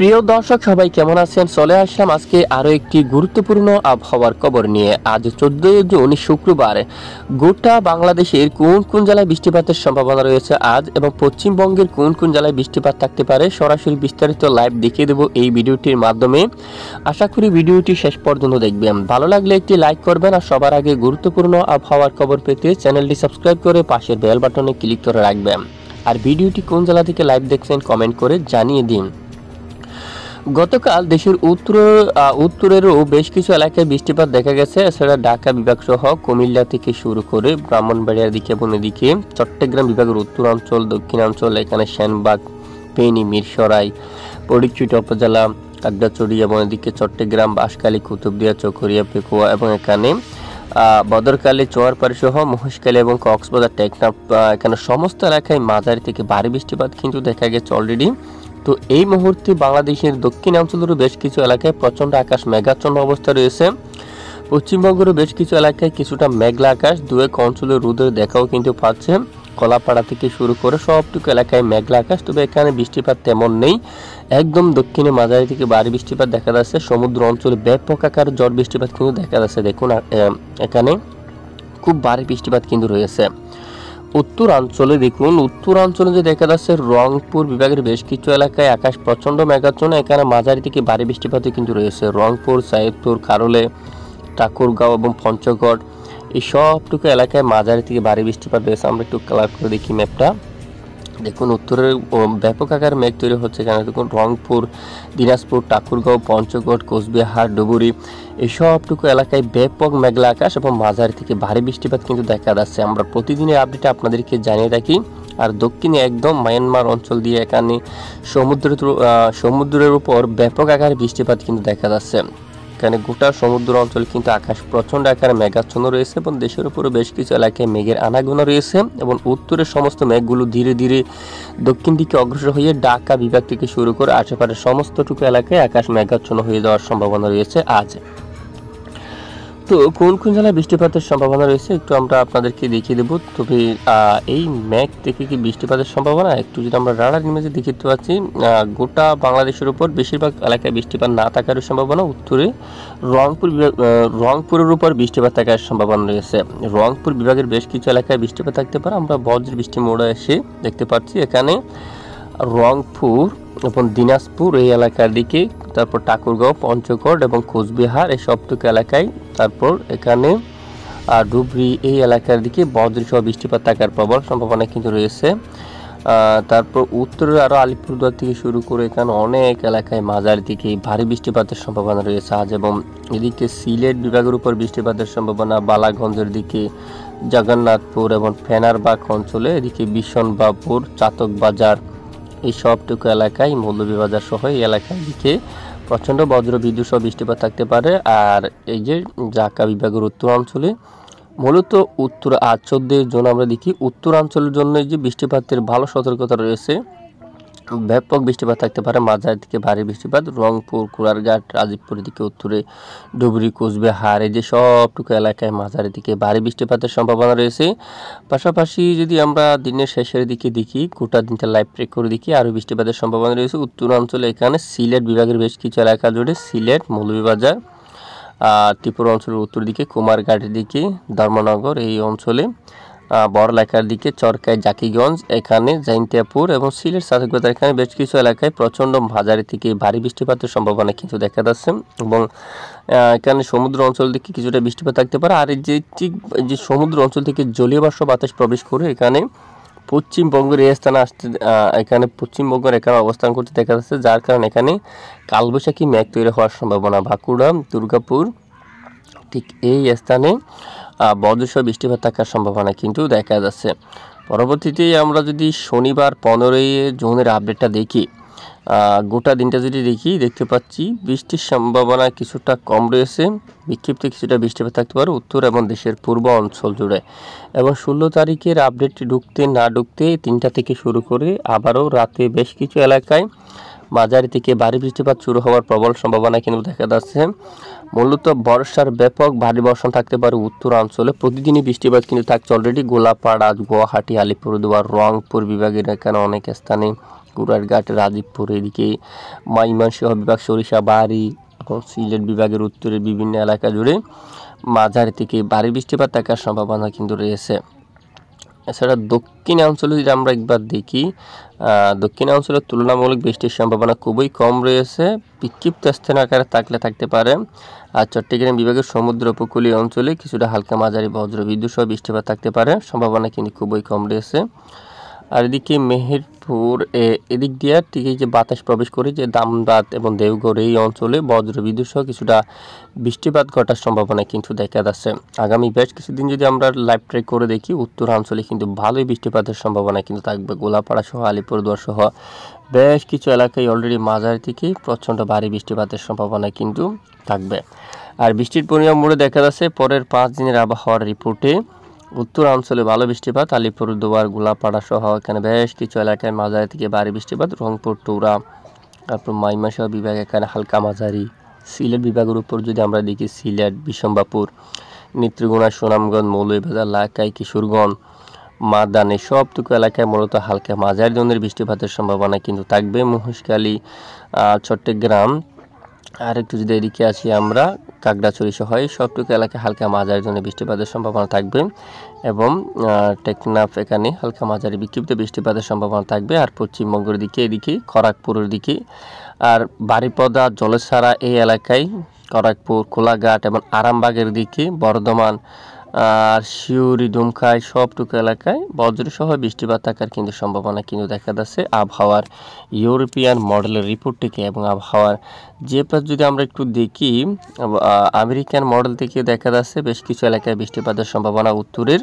প্রিয় দর্শক সবাই কেমন আছেন চলে আসলাম আজকে আরও একটি গুরুত্বপূর্ণ আবহাওয়ার খবর নিয়ে আজ চোদ্দই জুন শুক্রবার গোটা বাংলাদেশের কোন কোন জেলায় বৃষ্টিপাতের সম্ভাবনা রয়েছে আজ এবং পশ্চিমবঙ্গের কোন কোন জেলায় বৃষ্টিপাত থাকতে পারে সরাসরি বিস্তারিত লাইভ দেখিয়ে দেবো এই ভিডিওটির মাধ্যমে আশা করি ভিডিওটি শেষ পর্যন্ত দেখবেন ভালো লাগলে একটি লাইক করবেন আর সবার আগে গুরুত্বপূর্ণ আবহাওয়ার খবর পেতে চ্যানেলটি সাবস্ক্রাইব করে পাশের বেল বাটনে ক্লিক করে রাখবেন আর ভিডিওটি কোন জেলা থেকে লাইভ দেখছেন কমেন্ট করে জানিয়ে দিন গতকাল দেশের উত্তর উত্তরেরও বেশ কিছু এলাকায় বৃষ্টিপাত দেখা গেছে এছাড়া ঢাকা বিভাগ সহ কুমিল্লা থেকে শুরু করে ব্রাহ্মণবাড়িয়ার দিকে এবং এদিকে চট্টগ্রাম বিভাগের উত্তরাঞ্চল দক্ষিণাঞ্চল এখানে সেনবাগ পেনি মিরসরাই পরিচিত উপজেলা কাকড়াচড়ি এবং এদিকে চট্টগ্রাম বাঁশখালী কুতুবদিয়া চকরিয়া পেকুয়া এবং এখানে বদরকালী চোয়ারপাড়ি সহ মহেশকালী এবং কক্সবাজার টেকনাফ এখানে সমস্ত এলাকায় মাঝারি থেকে ভারী বৃষ্টিপাত কিন্তু দেখা গেছে অলরেডি তো এই মুহূর্তে বাংলাদেশের দক্ষিণাঞ্চলেরও বেশ কিছু এলাকায় প্রচণ্ড আকাশ মেঘাচ্ছন্ন অবস্থা রয়েছে পশ্চিমবঙ্গেরও বেশ কিছু এলাকায় কিছুটা মেঘলা আকাশ দু এক অঞ্চলে রোদের দেখাও কিন্তু পাচ্ছে কলাপাড়া থেকে শুরু করে সবটুকু এলাকায় মেঘলা আকাশ তবে এখানে বৃষ্টিপাত তেমন নেই একদম দক্ষিণে মাঝারি থেকে বাড়ি বৃষ্টিপাত দেখা যাচ্ছে সমুদ্র অঞ্চলে ব্যাপক আকার ঝড় বৃষ্টিপাত কিন্তু দেখা যাচ্ছে দেখুন এখানে খুব ভারী বৃষ্টিপাত কিন্তু রয়েছে উত্তরাঞ্চলে দেখুন উত্তরাঞ্চলে যে দেখা যাচ্ছে রংপুর বিভাগের বেশ কিছু এলাকায় আকাশ প্রচণ্ড মেঘাচ্ছন্ন এখানে মাঝারি থেকে ভারী বৃষ্টিপাত কিন্তু রয়েছে রংপুর সাহেবপুর কারলে ঠাকুরগাঁও এবং পঞ্চগড় এই সবটুকু এলাকায় মাঝারি থেকে ভারী বৃষ্টিপাত রয়েছে আমরা একটু কালার করে দেখি ম্যাপটা দেখুন উত্তরের ব্যাপক আকার মেঘ তৈরি হচ্ছে কেন দেখুন রংপুর দিনাজপুর ঠাকুরগাঁও পঞ্চগড় কোচবিহার ডুবুরি এসবটুকু এলাকায় ব্যাপক মেঘলা আকাশ এবং মাঝারি থেকে ভারী বৃষ্টিপাত কিন্তু দেখা যাচ্ছে আমরা প্রতিদিনের আপডেট আপনাদেরকে জানিয়ে রাখি আর দক্ষিণে একদম মায়ানমার অঞ্চল দিয়ে এখানে সমুদ্র সমুদ্রের উপর ব্যাপক আকার বৃষ্টিপাত কিন্তু দেখা যাচ্ছে এখানে গোটা সমুদ্র অঞ্চলে কিন্তু আকাশ প্রচণ্ড আকারে মেঘাচ্ছন্ন রয়েছে এবং দেশের উপরে বেশ কিছু এলাকায় মেঘের আনাগোনা রয়েছে এবং উত্তরের সমস্ত মেঘগুলো ধীরে ধীরে দক্ষিণ দিকে অগ্রসর হয়ে ঢাকা বিভাগ থেকে শুরু করে আশেপাশের সমস্তটুকু এলাকায় আকাশ মেঘাচ্ছন্ন হয়ে যাওয়ার সম্ভাবনা রয়েছে আজ তো কোন কোন জেলায় বৃষ্টিপাতের সম্ভাবনা রয়েছে একটু আমরা আপনাদেরকে দেখিয়ে দেবো তবে এই ম্যাক থেকে কি বৃষ্টিপাতের সম্ভাবনা একটু যদি আমরা রাডার ইমেজে দেখতে পাচ্ছি গোটা বাংলাদেশের উপর বেশিরভাগ এলাকায় বৃষ্টিপাত না থাকার সম্ভাবনা উত্তরে রংপুর রংপুরের উপর বৃষ্টিপাত থাকার সম্ভাবনা রয়েছে রংপুর বিভাগের বেশ কিছু এলাকায় বৃষ্টিপাত থাকতে পারে আমরা বজ্র বৃষ্টি মোড়ে এসে দেখতে পাচ্ছি এখানে রংপুর এবং দিনাজপুর এই এলাকার দিকে তারপর ঠাকুরগাঁও পঞ্চগড় এবং কোচবিহার এই সবটুকু এলাকায় তারপর এখানে আর ডুবরি এই এলাকার দিকে বজ্রসহ বৃষ্টিপাত থাকার প্রবল সম্ভাবনা কিন্তু রয়েছে তারপর উত্তরে আরও আলিপুরদুয়ার থেকে শুরু করে এখানে অনেক এলাকায় মাজার দিকে ভারী বৃষ্টিপাতের সম্ভাবনা রয়েছে আজ এবং এদিকে সিলেট বিভাগের উপর বৃষ্টিপাতের সম্ভাবনা বালাগঞ্জের দিকে জগন্নাথপুর এবং ফেনারবাগ অঞ্চলে এদিকে বিশনবাপুর চাতক বাজার এই সবটুকু এলাকায় মৌলভীবাজার সহ এই এলাকায় দিকে প্রচণ্ড বজ্র বিদ্যুৎ সহ বৃষ্টিপাত থাকতে পারে আর এই যে ঢাকা বিভাগের উত্তর অঞ্চলে মূলত উত্তর আর জন্য আমরা দেখি উত্তরাঞ্চলের জন্য যে বৃষ্টিপাতের ভালো সতর্কতা রয়েছে ব্যাপক বৃষ্টিপাত থাকতে পারে মাঝার দিকে ভারী বৃষ্টিপাত রংপুর কুড়ারঘাট রাজীবপুরের দিকে উত্তরে ডুবরি কোচবিহার এই যে সবটুকু এলাকায় মাঝারের দিকে ভারী বৃষ্টিপাতের সম্ভাবনা রয়েছে পাশাপাশি যদি আমরা দিনের শেষের দিকে দেখি গোটা দিনটা লাইভ ট্রেক করে দেখি আরও বৃষ্টিপাতের সম্ভাবনা রয়েছে উত্তরাঞ্চলে এখানে সিলেট বিভাগের বেশ কিছু এলাকা জুড়ে সিলেট মৌলভীবাজার আর ত্রিপুরা অঞ্চলের উত্তর দিকে কুমারঘাটের দিকে ধর্মনগর এই অঞ্চলে বড়লেখার দিকে চরকায় জাকিগঞ্জ এখানে জাইন্তিয়াপুর এবং সিলেট সাতকবাজার এখানে বেশ কিছু এলাকায় প্রচণ্ড ভাজারি থেকে ভারী বৃষ্টিপাতের সম্ভাবনা কিন্তু দেখা যাচ্ছে এবং এখানে সমুদ্র অঞ্চল থেকে কিছুটা বৃষ্টিপাত থাকতে পারে আর যে ঠিক যে সমুদ্র অঞ্চল থেকে জলীয় বাতাস প্রবেশ করে এখানে পশ্চিমবঙ্গের এই স্থানে আসতে এখানে পশ্চিমবঙ্গের এখানে অবস্থান করতে দেখা যাচ্ছে যার কারণে এখানে কালবৈশাখী ম্যাগ তৈরি হওয়ার সম্ভাবনা বাঁকুড়া দুর্গাপুর ঠিক এই স্থানে বজ্রসহ বৃষ্টিপাত থাকার সম্ভাবনা কিন্তু দেখা যাচ্ছে পরবর্তীতে আমরা যদি শনিবার পনেরোই জুনের আপডেটটা দেখি গোটা দিনটা যদি দেখি দেখতে পাচ্ছি বৃষ্টির সম্ভাবনা কিছুটা কম রয়েছে বিক্ষিপ্ত কিছুটা বৃষ্টিপাত থাকতে পারে উত্তর এবং দেশের পূর্ব অঞ্চল জুড়ে এবং ষোলো তারিখের আপডেটটি ঢুকতে না ঢুকতে তিনটা থেকে শুরু করে আবারও রাতে বেশ কিছু এলাকায় মাঝারি থেকে ভারী বৃষ্টিপাত শুরু হওয়ার প্রবল সম্ভাবনা কিন্তু দেখা যাচ্ছে মূলত বর্ষার ব্যাপক ভারী বর্ষণ থাকতে পারে উত্তরাঞ্চলে প্রতিদিনই বৃষ্টিপাত কিন্তু থাকছে অলরেডি গোলাপাড়া গুয়াহাটি আলিপুরদুয়ার রংপুর বিভাগের এখানে অনেক স্থানে কুরারঘাট রাজীবপুর এদিকে মাইমানসিংহ বিভাগ সরিষাবাড়ি এবং সিলেট বিভাগের উত্তরের বিভিন্ন এলাকা জুড়ে মাঝারি থেকে ভারী বৃষ্টিপাত থাকার সম্ভাবনা কিন্তু রয়েছে এছাড়া দক্ষিণাঞ্চলে যদি আমরা একবার দেখি দক্ষিণাঞ্চলের তুলনামূলক বৃষ্টির সম্ভাবনা খুবই কম রয়েছে বিক্ষিপ্ত স্থান আকারে থাকলে থাকতে পারে আর চট্টগ্রাম বিভাগের সমুদ্র উপকূলীয় অঞ্চলে কিছুটা হালকা মাঝারি বজ্রবিদ্যুৎ সহ বৃষ্টিপাত থাকতে পারে সম্ভাবনা কিন্তু খুবই কম রয়েছে আর এদিকে মেহের মেদিনীপুর এদিক দিয়ে ঠিক যে বাতাস প্রবেশ করে যে দামদাত এবং দেওঘর এই অঞ্চলে বজ্রবিদ্যুৎ সহ কিছুটা বৃষ্টিপাত ঘটার সম্ভাবনা কিন্তু দেখা যাচ্ছে আগামী বেশ কিছুদিন যদি আমরা লাইভ ট্রেক করে দেখি উত্তরাঞ্চলে কিন্তু ভালোই বৃষ্টিপাতের সম্ভাবনা কিন্তু থাকবে গোলাপাড়া সহ আলিপুরদুয়ার সহ বেশ কিছু এলাকায় অলরেডি মাঝারি থেকে প্রচণ্ড ভারী বৃষ্টিপাতের সম্ভাবনা কিন্তু থাকবে আর বৃষ্টির পরিমাণ মোড়ে দেখা যাচ্ছে পরের পাঁচ দিনের আবহাওয়ার রিপোর্টে উত্তরাঞ্চলে ভালো বৃষ্টিপাত আলিপুর দুয়ার গোলাপাড়া সহ এখানে বেশ কিছু এলাকায় মাঝারি থেকে ভারী বৃষ্টিপাত রংপুর টৌরা তারপর মাইমাসহ বিভাগ এখানে হালকা মাঝারি সিলেট বিভাগের উপর যদি আমরা দেখি সিলেট বিশম্বাপুর নেত্রীগুণা সুনামগঞ্জ মৌলভীবাজার লাকাই কিশোরগঞ্জ মাদান এই সবটুকু এলাকায় মূলত হালকা মাঝারি ধরনের বৃষ্টিপাতের সম্ভাবনা কিন্তু থাকবে মহেশখালী চট্টগ্রাম আর একটু যদি এদিকে আসি আমরা কাকড়াছড়ি সহ সবটুকু এলাকায় হালকা মাঝারি জন্য বৃষ্টিপাতের সম্ভাবনা থাকবে এবং টেকনাফ এখানে হালকা মাঝারি বিক্ষিপ্ত বৃষ্টিপাতের সম্ভাবনা থাকবে আর পশ্চিমবঙ্গের দিকে এদিকে খড়াকপুরের দিকে আর বারিপদা জলেছাড়া এই এলাকায় খড়াকপুর কোলাঘাট এবং আরামবাগের দিকে বর্ধমান আর শিউরি ধুমখাই সবটুকু এলাকায় বজ্রসহ বৃষ্টিপাত থাকার কিন্তু সম্ভাবনা কিন্তু দেখা যাচ্ছে আবহাওয়ার ইউরোপিয়ান মডেলের রিপোর্ট থেকে এবং আবহাওয়ার যে যদি আমরা একটু দেখি আমেরিকান মডেল থেকে দেখা যাচ্ছে বেশ কিছু এলাকায় বৃষ্টিপাতের সম্ভাবনা উত্তরের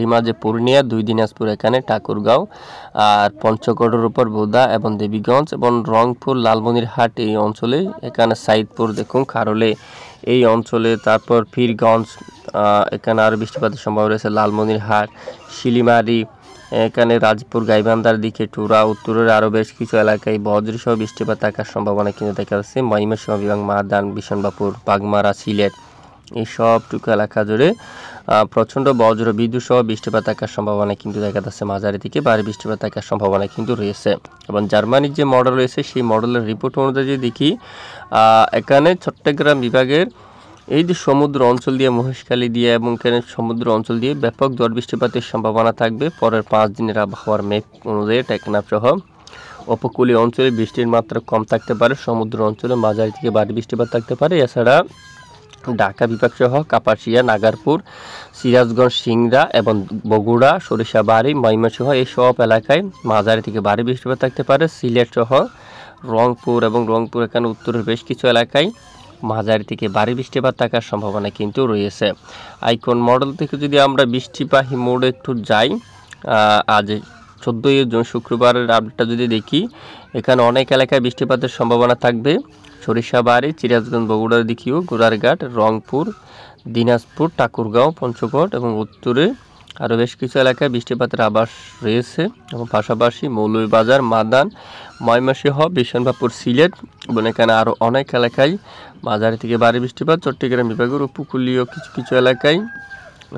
রিমা যে পূর্ণিয়া দুই দিনাজপুর এখানে ঠাকুরগাঁও আর পঞ্চগড়ের উপর বোদা এবং দেবীগঞ্জ এবং রংপুর লালমনিরহাট এই অঞ্চলে এখানে সাইদপুর দেখুন খারলে এই অঞ্চলে তারপর ফিরগঞ্জ এখানে আরও বৃষ্টিপাতের সম্ভাবনা রয়েছে লালমনিরহাট শিলিমারি এখানে রাজপুর গাইবান্ধার দিকে টুরা উত্তরের আরও বেশ কিছু এলাকায় বজ্রসহ বৃষ্টিপাত থাকার সম্ভাবনা কিন্তু দেখা যাচ্ছে মহিমাসহ বিভাগ মাদান বিশনবাপুর বাগমারা সিলেট এই সবটুকু এলাকা জুড়ে প্রচণ্ড বজ্র বিদ্যুৎ সহ বৃষ্টিপাত থাকার সম্ভাবনা কিন্তু দেখা যাচ্ছে মাঝারি থেকে ভারী বৃষ্টিপাত থাকার সম্ভাবনা কিন্তু রয়েছে এবং জার্মানির যে মডেল রয়েছে সেই মডেলের রিপোর্ট অনুযায়ী দেখি এখানে চট্টগ্রাম বিভাগের এই যে সমুদ্র অঞ্চল দিয়ে মহেশখালী দিয়ে এবং এখানে সমুদ্র অঞ্চল দিয়ে ব্যাপক ঝড় বৃষ্টিপাতের সম্ভাবনা থাকবে পরের পাঁচ দিনের আবহাওয়ার মেঘ অনুযায়ী টেকনাফ সহ উপকূলীয় অঞ্চলে বৃষ্টির মাত্রা কম থাকতে পারে সমুদ্র অঞ্চলে মাঝারি থেকে বাড়ি বৃষ্টিপাত থাকতে পারে এছাড়া ঢাকা বিভাগসহ কাপাসিয়া নাগারপুর সিরাজগঞ্জ সিংড়া এবং বগুড়া সরিষাবাড়ি ময়মনসহ এই সব এলাকায় মাঝারি থেকে ভারী বৃষ্টিপাত থাকতে পারে সিলেট সহ রংপুর এবং রংপুর এখানে উত্তরের বেশ কিছু এলাকায় মাঝারি থেকে ভারী বৃষ্টিপাত থাকার সম্ভাবনা কিন্তু রয়েছে আইকন মডেল থেকে যদি আমরা বৃষ্টিপাহী মোড়ে একটু যাই আজ চোদ্দোই জুন শুক্রবারের আপডেটটা যদি দেখি এখানে অনেক এলাকায় বৃষ্টিপাতের সম্ভাবনা থাকবে সরিষাবাড়ি চিরাজগঞ্জ বগুড়ার দিকেও গোড়ারঘাট রংপুর দিনাজপুর ঠাকুরগাঁও পঞ্চগড় এবং উত্তরে আরও বেশ কিছু এলাকায় বৃষ্টিপাতের আবাস রয়েছে এবং পাশাপাশি মৌলবাজার মাদান ময়মাসিংহ বিশনবাপুর সিলেট এবং এখানে আরও অনেক এলাকায় মাঝারি থেকে বাড়ি বৃষ্টিপাত চট্টগ্রাম বিভাগের উপকূলীয় কিছু কিছু এলাকায়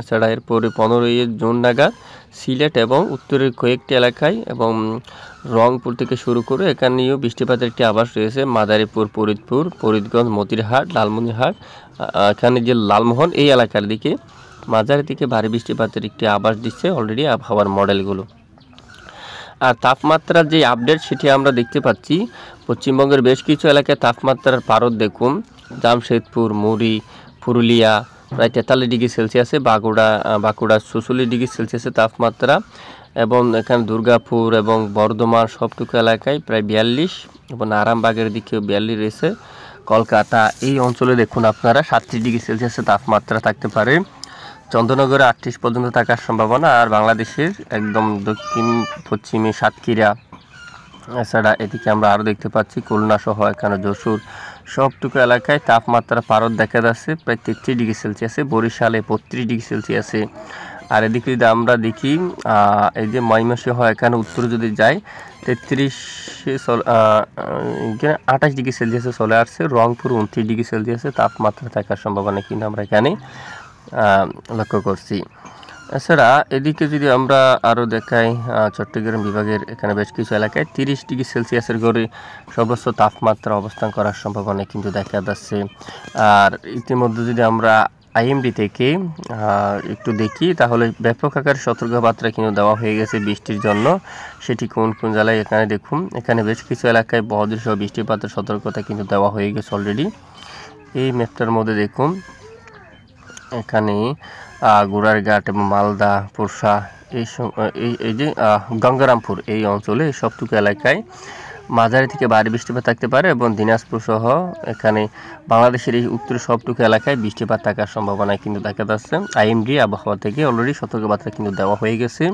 এছাড়া এরপরে পনেরোই জুন নাগাদ সিলেট এবং উত্তরের কয়েকটি এলাকায় এবং রংপুর থেকে শুরু করে এখানেও বৃষ্টিপাতের একটি আবাস রয়েছে মাদারীপুর ফরিদপুর ফরিদগঞ্জ মতিরহাট লালমনিরহাট এখানে যে লালমোহন এই এলাকার দিকে মাজার দিকে ভারী বৃষ্টিপাতের একটি আবাস দিচ্ছে অলরেডি আবহাওয়ার মডেলগুলো আর তাপমাত্রার যে আপডেট সেটি আমরা দেখতে পাচ্ছি পশ্চিমবঙ্গের বেশ কিছু এলাকায় তাপমাত্রার পারদ দেখুন জামশেদপুর মুড়ি পুরুলিয়া প্রায় তেতাল্লিশ ডিগ্রি সেলসিয়াসে বাঁকুড়া বাঁকুড়া ছুচল্লিশ ডিগ্রি সেলসিয়াসে তাপমাত্রা এবং এখানে দুর্গাপুর এবং বর্ধমান সবটুকু এলাকায় প্রায় বিয়াল্লিশ এবং আরামবাগের দিকেও বিয়াল্লিশ রয়েছে কলকাতা এই অঞ্চলে দেখুন আপনারা সাতত্রিশ ডিগ্রি সেলসিয়াসে তাপমাত্রা থাকতে পারে চন্দ্রনগরে আটত্রিশ পর্যন্ত থাকার সম্ভাবনা আর বাংলাদেশের একদম দক্ষিণ পশ্চিমে সাতক্ষীরা এছাড়া এদিকে আমরা আরও দেখতে পাচ্ছি খুলনা সহ এখানে যশোর সবটুকু এলাকায় তাপমাত্রা পারদ দেখা যাচ্ছে প্রায় তেত্রিশ ডিগ্রি সেলসিয়াসে বরিশালে বত্রিশ ডিগ্রি সেলসিয়াসে আর এদিকে যদি আমরা দেখি এই যে হয় এখানে উত্তর যদি যায় তেত্রিশে এখানে আঠাশ ডিগ্রি সেলসিয়াসে চলে আসছে রংপুর উনত্রিশ ডিগ্রি সেলসিয়াসে তাপমাত্রা থাকার সম্ভাবনা কিন্তু আমরা এখানে লক্ষ্য করছি এছাড়া এদিকে যদি আমরা আরও দেখাই চট্টগ্রাম বিভাগের এখানে বেশ কিছু এলাকায় তিরিশ ডিগ্রি সেলসিয়াসের গড়ে সর্বোচ্চ তাপমাত্রা অবস্থান করার সম্ভাবনা কিন্তু দেখা যাচ্ছে আর ইতিমধ্যে যদি আমরা আইএমডি থেকে একটু দেখি তাহলে ব্যাপক আকার সতর্কবার্তা কিন্তু দেওয়া হয়ে গেছে বৃষ্টির জন্য সেটি কোন কোন জেলায় এখানে দেখুন এখানে বেশ কিছু এলাকায় বহদৃশ্য বৃষ্টিপাতের সতর্কতা কিন্তু দেওয়া হয়ে গেছে অলরেডি এই ম্যাপটার মধ্যে দেখুন এখানে ঘাট এবং মালদা পুরসা এই এই যে গঙ্গারামপুর এই অঞ্চলে সবটুকু এলাকায় মাঝারি থেকে ভারী বৃষ্টিপাত থাকতে পারে এবং দিনাজপুর সহ এখানে বাংলাদেশের এই উত্তর সবটুকু এলাকায় বৃষ্টিপাত থাকার সম্ভাবনা কিন্তু দেখা যাচ্ছে আইএমডি আবহাওয়া থেকে অলরেডি সতর্কবার্তা কিন্তু দেওয়া হয়ে গেছে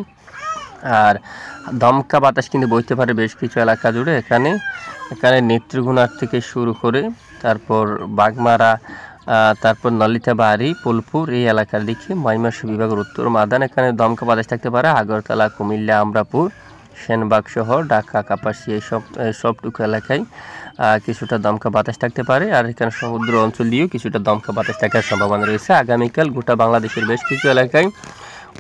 আর দমকা বাতাস কিন্তু বইতে পারে বেশ কিছু এলাকা জুড়ে এখানে এখানে নেত্রগুণার থেকে শুরু করে তারপর বাগমারা তারপর নলিতা বাড়ি পোলপুর এই এলাকার দিকে ময়মাস বিভাগের উত্তর মাদান এখানে দমকা বাতাস থাকতে পারে আগরতলা কুমিল্লা আমরাপুর সেনবাগ শহর ঢাকা কাপাসি এইসব সবটুকু এলাকায় কিছুটা দমকা বাতাস থাকতে পারে আর এখানে সমুদ্র অঞ্চল দিয়েও কিছুটা দমকা বাতাস থাকার সম্ভাবনা রয়েছে আগামীকাল গোটা বাংলাদেশের বেশ কিছু এলাকায়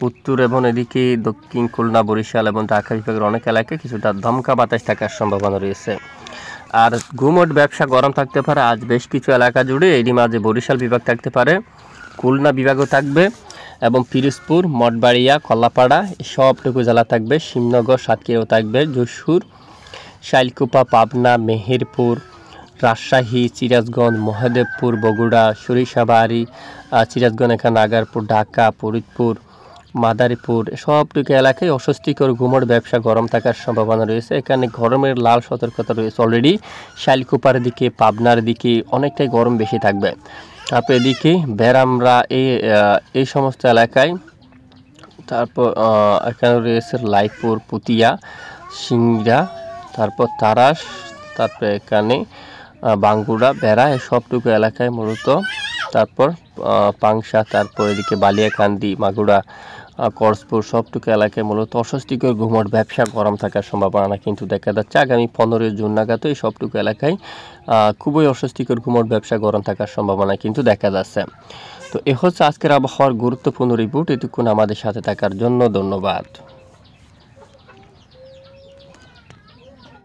উত্তর এবং এদিকে দক্ষিণ খুলনা বরিশাল এবং ঢাকা বিভাগের অনেক এলাকায় কিছুটা দমকা বাতাস থাকার সম্ভাবনা রয়েছে আর ঘুমট ব্যবসা গরম থাকতে পারে আজ বেশ কিছু এলাকা জুড়ে এরই মাঝে বরিশাল বিভাগ থাকতে পারে খুলনা বিভাগও থাকবে এবং পিরোজপুর মঠবাড়িয়া কলাপাড়া সবটুকু জেলা থাকবে শিবনগর সাতক্ষীরাও থাকবে যশুর শাইলকুপা পাবনা মেহেরপুর রাজশাহী চিরাজগঞ্জ মহাদেবপুর বগুড়া সরিষাবাড়ি চিরাজগঞ্জ এখানে নাগারপুর ঢাকা ফরিদপুর মাদারীপুর সবটুকু এলাকায় অস্বস্তিকর ঘুমোর ব্যবসা গরম থাকার সম্ভাবনা রয়েছে এখানে গরমের লাল সতর্কতা রয়েছে অলরেডি শাইলকুপার দিকে পাবনার দিকে অনেকটাই গরম বেশি থাকবে তারপর এদিকে ব্যারামরা এই এই সমস্ত এলাকায় তারপর এখানে রয়েছে লাইপুর পুতিয়া সিংড়া তারপর তারাস তারপর এখানে বাঙ্গুড়া বেড়া এই সবটুকু এলাকায় মূলত তারপর পাংশা তারপর এদিকে বালিয়াকান্দি মাগুড়া কর্সপুর সবটুকু এলাকায় মূলত অস্বস্তিকর ঘুমট ব্যবসা গরম থাকার সম্ভাবনা কিন্তু দেখা যাচ্ছে আগামী পনেরোই জুন নাগাদ এই সবটুকু এলাকায় খুবই অস্বস্তিকর ঘুমট ব্যবসা গরম থাকার সম্ভাবনা কিন্তু দেখা যাচ্ছে তো এ হচ্ছে আজকের আবহাওয়ার গুরুত্বপূর্ণ রিপোর্ট এটুকুন আমাদের সাথে থাকার জন্য ধন্যবাদ